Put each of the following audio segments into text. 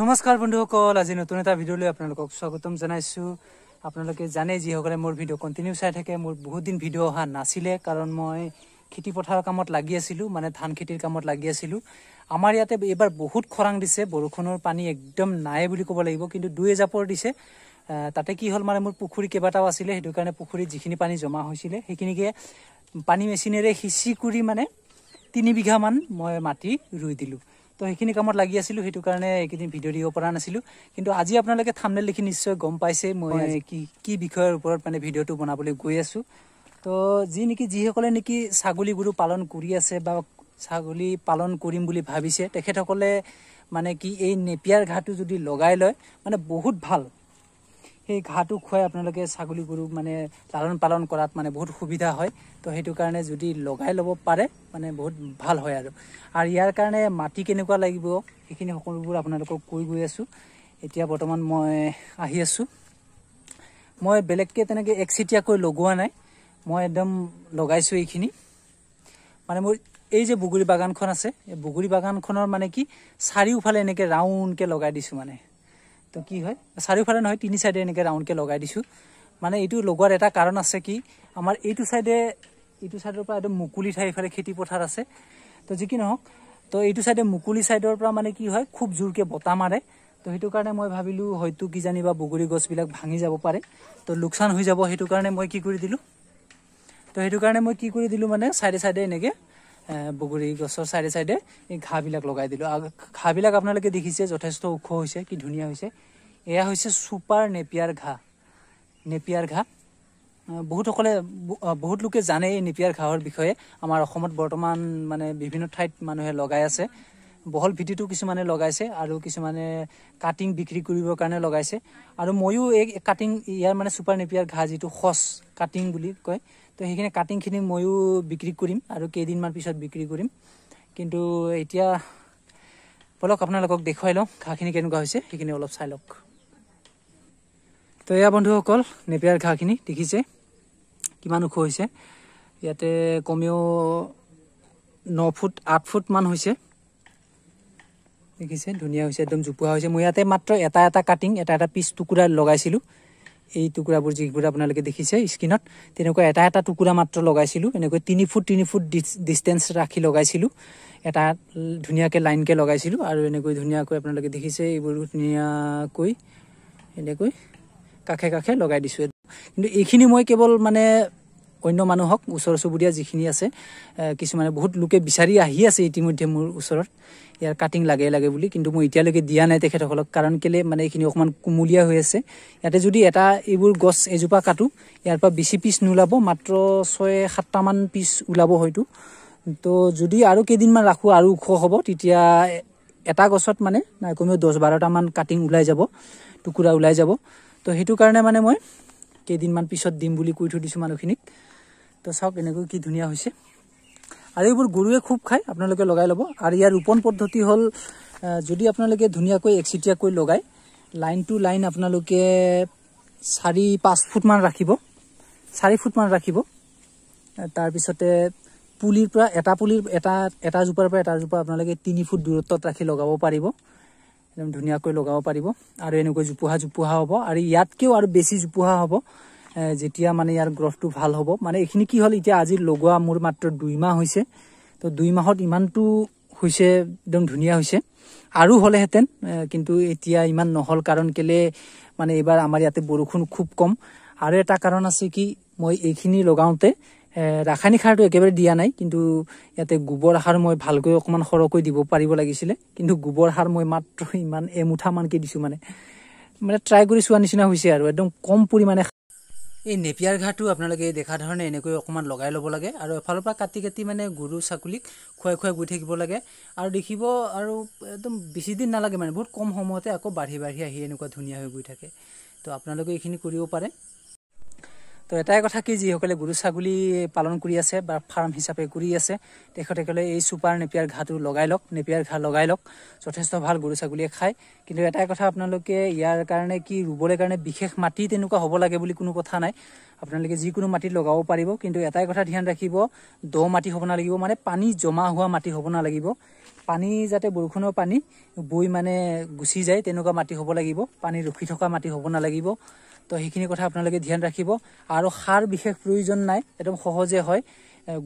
নমস্কাৰ বন্ধুসকল আজি নতুন এটা ভিডিঅ'লৈ আপোনালোকক স্বাগতম জনাইছো আপোনালোকে জানে যিসকলে মোৰ ভিডিঅ' কণ্টিনিউ চাই থাকে মোৰ বহুত দিন ভিডিঅ' অহা নাছিলে কাৰণ মই খেতি পথাৰৰ কামত লাগি আছিলোঁ মানে ধান খেতিৰ কামত লাগি আছিলোঁ আমাৰ ইয়াতে এইবাৰ বহুত খৰাং দিছে বৰষুণৰ পানী একদম নাই বুলি ক'ব লাগিব কিন্তু দুই এজাপৰ দিছে তাতে কি হ'ল মানে মোৰ পুখুৰী কেইবাটাও আছিলে সেইটো কাৰণে পুখুৰীত যিখিনি পানী জমা হৈছিলে সেইখিনিকে পানী মেচিনেৰে সিঁচি কৰি মানে তিনি বিঘামান মই মাটি ৰুই দিলোঁ তো সেইখিনি কামত লাগি আছিলোঁ সেইটো কাৰণে এইকেইদিন ভিডিঅ' দিব পৰা নাছিলোঁ কিন্তু আজি আপোনালোকে থামনেল দেখি নিশ্চয় গম পাইছে মই কি কি বিষয়ৰ ওপৰত মানে ভিডিঅ'টো বনাবলৈ গৈ আছোঁ তো যি নেকি যিসকলে নেকি ছাগলীবোৰো পালন কৰি আছে বা ছাগলী পালন কৰিম বুলি ভাবিছে তেখেতসকলে মানে কি এই নেপিয়াৰ ঘাঁহটো যদি লগাই লয় মানে বহুত ভাল সেই ঘাঁহটো খুৱাই আপোনালোকে ছাগলী গৰুক মানে লালন পালন কৰাত মানে বহুত সুবিধা হয় তো সেইটো কাৰণে যদি লগাই ল'ব পাৰে মানে বহুত ভাল হয় আৰু আৰু ইয়াৰ কাৰণে মাটি কেনেকুৱা লাগিব সেইখিনি সকলোবোৰ আপোনালোকক কৈ গৈ আছো এতিয়া বৰ্তমান মই আহি আছোঁ মই বেলেগকৈ তেনেকৈ একচিটিয়াকৈ লগোৱা নাই মই একদম লগাইছোঁ এইখিনি মানে মোৰ এই যে বগৰী বাগানখন আছে এই বগৰী বাগানখনৰ মানে কি চাৰিওফালে এনেকৈ ৰাউণ্ডকৈ লগাই দিছোঁ মানে তো কি হয় চাৰিওফালে নহয় তিনি চাইডে এনেকৈ ৰাউন্ডকে লগাই দিছোঁ মানে এইটো লগোৱাৰ এটা কাৰণ আছে কি আমাৰ এইটো চাইডে এইটো চাইডৰ পৰা একদম মুকলি ঠাই এফালে খেতে পথাৰ আছে তো যি কি নহক তো চাইডে মুকলি চাইডৰ পৰা মানে কি হয় খুব জোৰকৈ বতাহ মাৰে তো সেইটো কাৰণে মই ভাবিলোঁ হয়তো কি জানি বা বগৰী গছবিল ভাঙি যাব পাৰে তো লোকচান হৈ যাব সেইটো কাৰণে মই কি কৰি দিলোঁ তো সেইটো কাৰণে মই কি কৰি দিলোঁ মানে চাইডে সাইডে এনেকৈ বগৰী গছৰ চাইডে চাইডে ঘাঁহবিলাক লগাই দিলোঁ আৰু ঘাঁহবিলাক আপোনালোকে দেখিছে যথেষ্ট ওখ হৈছে কি ধুনীয়া হৈছে এয়া হৈছে চুপাৰ নেপিয়াৰ ঘাঁহ নেপিয়াৰ ঘাঁহ বহুতসকলে বহুত লোকে জানে এই নেপিয়াৰ ঘাঁহৰ বিষয়ে আমাৰ অসমত বৰ্তমান মানে বিভিন্ন ঠাইত মানুহে লগাই আছে বহল ভিত্তিটো কিছুমানে লগাইছে আৰু কিছুমানে কাটিং বিক্ৰী কৰিবৰ কাৰণে লগাইছে আৰু ময়ো এই কাটিং ইয়াৰ মানে চুপাৰ নেপিয়াৰ ঘাঁহ যিটো সঁচ কাটিং বুলি কয় তো সেইখিনি কাটিংখিনি ময়ো বিক্ৰী কৰিম আৰু কেইদিনমান পিছত বিক্ৰী কৰিম কিন্তু এতিয়া বলক আপোনালোকক দেখুৱাই লওঁ ঘাঁহখিনি কেনেকুৱা হৈছে সেইখিনি অলপ চাই লওক তো এয়া বন্ধুসকল নেপিয়াৰ ঘাঁহখিনি দেখিছে কিমান ওখ হৈছে ইয়াতে কমেও ন ফুট আঠ ফুটমান হৈছে দেখিছে ধুনীয়া হৈছে একদম জোপোহা হৈছে মই ইয়াতে মাত্ৰ এটা এটা কাটিং এটা এটা পিচ টুকুৰা লগাইছিলোঁ এই টুকুৰাবোৰ যিবোৰ আপোনালোকে দেখিছে স্কিনত তেনেকুৱা এটা এটা টুকুৰা মাত্ৰ লগাইছিলোঁ এনেকৈ তিনি ফুট তিনি ফুট ডিষ্টেঞ্চ ৰাখি লগাইছিলোঁ এটা ধুনীয়াকৈ লাইনকৈ লগাইছিলোঁ আৰু এনেকৈ ধুনীয়াকৈ আপোনালোকে দেখিছে এইবোৰ ধুনীয়াকৈ এনেকৈ কাষে কাষে লগাই দিছোঁ কিন্তু এইখিনি মই কেৱল মানে অন্য মানুহক ওচৰ চুবুৰীয়া যিখিনি আছে কিছুমানে বহুত লোকে বিচাৰি আহি আছে ইতিমধ্যে মোৰ ওচৰত ইয়াৰ কাটিং লাগে লাগে বুলি কিন্তু মই এতিয়ালৈকে দিয়া নাই তেখেতসকলক কাৰণ কেলে মানে এইখিনি অকণমান কুমলীয়া হৈ আছে ইয়াতে যদি এটা এইবোৰ গছ এজোপা কাটো ইয়াৰ পৰা বেছি পিচ নোলাব মাত্ৰ ছয় সাতটামান পিচ ওলাব হয়তো তো যদি আৰু কেইদিনমান ৰাখোঁ আৰু ওখ হ'ব তেতিয়া এটা গছত মানে নাই কমেও দহ বাৰটামান কাটিং ওলাই যাব টুকুৰা ওলাই যাব তো সেইটো কাৰণে মানে মই কেইদিনমান পিছত দিম বুলি কৈ থৈ দিছোঁ মানুহখিনিক তো সব এনেক কি ধুনিয়া হৈছে আর এইবর গরুয়ে খুব খায় আপনার লগাই লব আর ইয়ার রোপণ পদ্ধতি হল যদি আপনাদের ধুনিয়াকে একচিটিয়া করে লগাই লাইন টু লাইন আপনার চারি পাঁচ ফুটমান রাখব চারি ফুটমান রাখব তারপিছতে পুলিরপর এটা পুলির এটা এটা জোপারপা এটা জোপা আপনার তিন ফুট দূরত্ব রাখি লগাব পারিব একদম ধুনিয়াকে লগাব পারিব আর এনেক জোপোহা জোপোহা হব আর ইয়াতকেও আর বেশি জোপোহা হব যেতিয়া মানে ইয়াৰ গ্ৰহটো ভাল হ'ব মানে এইখিনি কি হ'ল এতিয়া আজি লগোৱা মোৰ মাত্ৰ দুই মাহ হৈছে তো দুই মাহত ইমানটো হৈছে একদম ধুনীয়া হৈছে আৰু হ'লেহেঁতেন কিন্তু এতিয়া ইমান নহ'ল কাৰণ কেলে মানে এইবাৰ আমাৰ ইয়াতে বৰষুণ খুব কম আৰু এটা কাৰণ আছে কি মই এইখিনি লগাওঁতে ৰাসায়নিক সাৰটো একেবাৰে দিয়া নাই কিন্তু ইয়াতে গোবৰ সাৰ মই ভালকৈ অকণমান সৰহকৈ দিব পাৰিব লাগিছিলে কিন্তু গোবৰ সাৰ মই মাত্ৰ ইমান এমুঠামানকৈ দিছোঁ মানে মানে ট্ৰাই কৰি চোৱা নিচিনা হৈছে আৰু একদম কম পৰিমাণে এই নেপিয়াৰ ঘাঁহটো আপোনালোকে এই দেখা ধৰণে এনেকৈ অকণমান লগাই ল'ব লাগে আৰু এফালৰ পৰা কাটি কাটি মানে গৰু ছাগলীক খুৱাই খুৱাই গৈ থাকিব লাগে আৰু দেখিব আৰু একদম বেছি দিন নালাগে মানে বহুত কম সময়তে আকৌ বাঢ়ি বাঢ়ি আহি এনেকুৱা ধুনীয়া হৈ গৈ থাকে তো আপোনালোকে এইখিনি কৰিব পাৰে তো এটাই কথা কি যিসকলে গৰু ছাগলী পালন কৰি আছে বা ফাৰ্ম হিচাপে কৰি আছে তেখেতসকলে এই চুপাৰ নেপিয়াৰ ঘাঁহটো লগাই লওক নেপিয়াৰ ঘাঁহ লগাই লওক যথেষ্ট ভাল গৰু ছাগলীয়ে খায় কিন্তু এটাই কথা আপোনালোকে ইয়াৰ কাৰণে কি ৰুবলৈ কাৰণে বিশেষ মাটি তেনেকুৱা হব লাগে বুলি কোনো কথা নাই আপোনালোকে যিকোনো মাটি লগাব পাৰিব কিন্তু এটাই কথা ধ্যান ৰাখিব দ মাটি হব নালাগিব মানে পানী জমা হোৱা মাটি হব নালাগিব পানী যাতে বৰষুণৰ পানী বৈ মানে গুচি যায় তেনেকুৱা মাটি হব লাগিব পানী ৰখি থকা মাটি হব নালাগিব তো সেইখিনি কথা আপোনালোকে ধ্যান ৰাখিব আৰু সাৰ বিশেষ প্ৰয়োজন নাই একদম সহজে হয়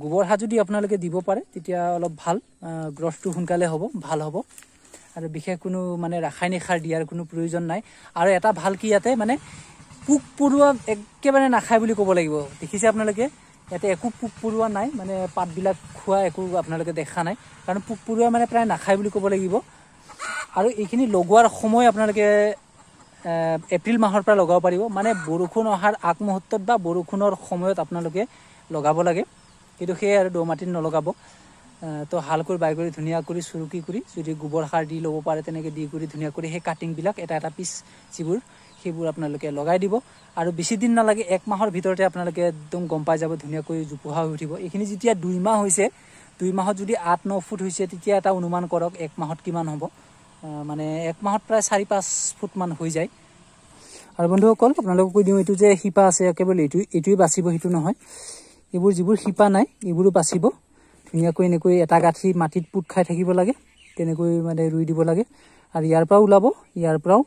গোবৰ সাৰ যদি আপোনালোকে দিব পাৰে তেতিয়া অলপ ভাল গ্ৰথটো সোনকালে হ'ব ভাল হ'ব আৰু বিশেষ কোনো মানে ৰাসায়নিক সাৰ দিয়াৰ কোনো প্ৰয়োজন নাই আৰু এটা ভাল কি ইয়াতে মানে পোক পৰুৱা একেবাৰে নাখায় বুলি ক'ব লাগিব দেখিছে আপোনালোকে ইয়াতে একো পোক পৰুৱা নাই মানে পাতবিলাক খোৱা একো আপোনালোকে দেখা নাই কাৰণ পোক পৰুৱা মানে প্ৰায় নাখায় বুলি ক'ব লাগিব আৰু এইখিনি লগোৱাৰ সময় আপোনালোকে এপ্ৰিল মাহৰ পৰা লগাব পাৰিব মানে বৰষুণ অহাৰ আগমুহূৰ্তত বা বৰষুণৰ সময়ত আপোনালোকে লগাব লাগে কিন্তু সেয়ে আৰু দৌ মাটিত নলগাব তো হালকৈ বাই কৰি ধুনীয়া কৰি চুৰুকি কৰি যদি গোবৰ সাৰ দি ল'ব পাৰে তেনেকৈ দি কৰি ধুনীয়া কৰি সেই কাটিংবিলাক এটা এটা পিচ যিবোৰ সেইবোৰ আপোনালোকে লগাই দিব আৰু বেছি দিন নালাগে মাহৰ ভিতৰতে আপোনালোকে একদম গম পাই যাব ধুনীয়াকৈ জোপোহা হৈ উঠিব এইখিনি যেতিয়া দুই মাহ হৈছে দুই মাহত যদি আঠ ন ফুট হৈছে তেতিয়া এটা অনুমান কৰক এক মাহত কিমান হ'ব মানে এক মাহত প্ৰায় চাৰি পাঁচ ফুটমান হৈ যায় আৰু বন্ধুসকল আপোনালোকক কৈ দিওঁ এইটো যে শিপা আছে একেবাৰে এইটো এইটোৱে বাচিব সেইটো নহয় এইবোৰ যিবোৰ শিপা নাই এইবোৰো বাচিব ধুনীয়াকৈ এনেকৈ এটা গাঁঠি মাটিত পোত খাই থাকিব লাগে তেনেকৈ মানে ৰুই দিব লাগে আৰু ইয়াৰ পৰাও ওলাব ইয়াৰ পৰাও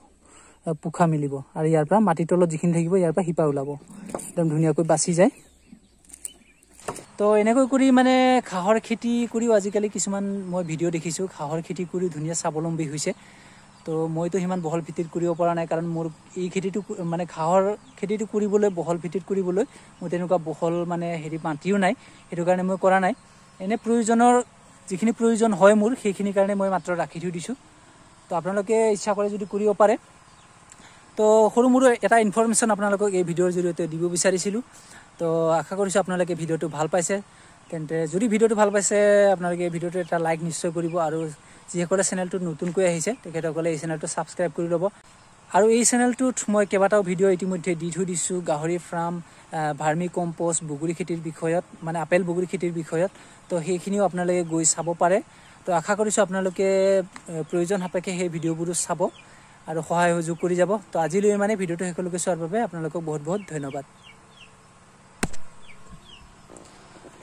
পোখা মেলিব আৰু ইয়াৰ পৰা মাটিৰ তলত যিখিনি থাকিব ইয়াৰ পৰা শিপা ওলাব একদম ধুনীয়াকৈ বাচি যায় তো এনেকৈ কৰি মানে ঘাঁহৰ খেতি কৰিও আজিকালি কিছুমান মই ভিডিঅ' দেখিছোঁ ঘাঁহৰ খেতি কৰিও ধুনীয়া স্বাৱলম্বী হৈছে তো মইতো সিমান বহল ভিত্তিত কৰিব পৰা নাই কাৰণ মোৰ এই খেতিটো মানে ঘাঁহৰ খেতিটো কৰিবলৈ বহল ভিত্তিত কৰিবলৈ মোৰ তেনেকুৱা বহল মানে হেৰি মাটিও নাই সেইটো কাৰণে মই কৰা নাই এনে প্ৰয়োজনৰ যিখিনি প্ৰয়োজন হয় মোৰ সেইখিনিৰ কাৰণে মই মাত্ৰ ৰাখি থৈ দিছোঁ তো আপোনালোকে ইচ্ছা কৰে যদি কৰিব পাৰে তো সৰু মোৰ এটা ইনফৰ্মেশ্যন আপোনালোকক এই ভিডিঅ'ৰ জৰিয়তে দিব বিচাৰিছিলোঁ তো আশা কৰিছোঁ আপোনালোকে ভিডিঅ'টো ভাল পাইছে তেন্তে যদি ভিডিঅ'টো ভাল পাইছে আপোনালোকে ভিডিঅ'টো এটা লাইক নিশ্চয় কৰিব আৰু যিসকলে চ্যানেলটি নতুনকৈ আহিছে তেখেতসকলে এই চেনেলটো ছাবস্ক্ৰাইব কৰি লব আৰু এই চেনেলটোত মই কেইবাটাও ভিডিঅ' ইতিমধ্যে দি থৈ দিছোঁ গাহৰি ফাৰ্ম ভাৰ্মি কম্প'ষ্ট বগৰী খেতিৰ বিষয়ত মানে আপেল বগৰী খেতিৰ বিষয়ত তো সেইখিনিও আপোনালোকে গৈ চাব পাৰে তো আশা কৰিছোঁ আপোনালোকে প্ৰয়োজন সাপেক্ষে সেই ভিডিওবুৰ চাব আৰু সহায় সুযোগ কৰি যাব তো আজিলৈ মানে ভিডিঅ'টো শেষলৈকে চোৱাৰ বাবে আপোনালোকক বহুত বহুত ধন্যবাদ